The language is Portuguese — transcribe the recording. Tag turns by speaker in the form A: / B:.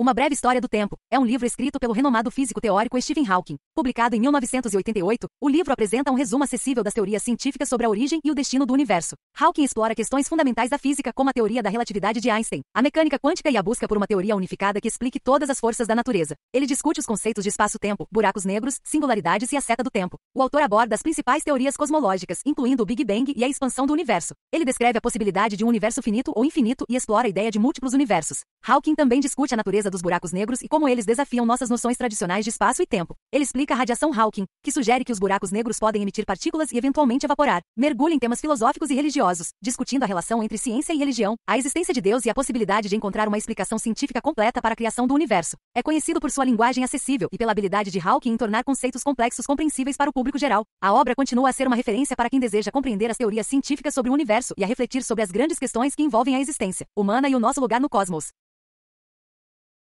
A: Uma Breve História do Tempo é um livro escrito pelo renomado físico teórico Stephen Hawking. Publicado em 1988, o livro apresenta um resumo acessível das teorias científicas sobre a origem e o destino do universo. Hawking explora questões fundamentais da física, como a teoria da relatividade de Einstein, a mecânica quântica e a busca por uma teoria unificada que explique todas as forças da natureza. Ele discute os conceitos de espaço-tempo, buracos negros, singularidades e a seta do tempo. O autor aborda as principais teorias cosmológicas, incluindo o Big Bang e a expansão do universo. Ele descreve a possibilidade de um universo finito ou infinito e explora a ideia de múltiplos universos. Hawking também discute a natureza dos buracos negros e como eles desafiam nossas noções tradicionais de espaço e tempo. Ele explica a radiação Hawking, que sugere que os buracos negros podem emitir partículas e eventualmente evaporar. Mergulha em temas filosóficos e religiosos, discutindo a relação entre ciência e religião, a existência de Deus e a possibilidade de encontrar uma explicação científica completa para a criação do universo. É conhecido por sua linguagem acessível e pela habilidade de Hawking em tornar conceitos complexos compreensíveis para o público geral. A obra continua a ser uma referência para quem deseja compreender as teorias científicas sobre o universo e a refletir sobre as grandes questões que envolvem a existência humana e o nosso lugar no cosmos.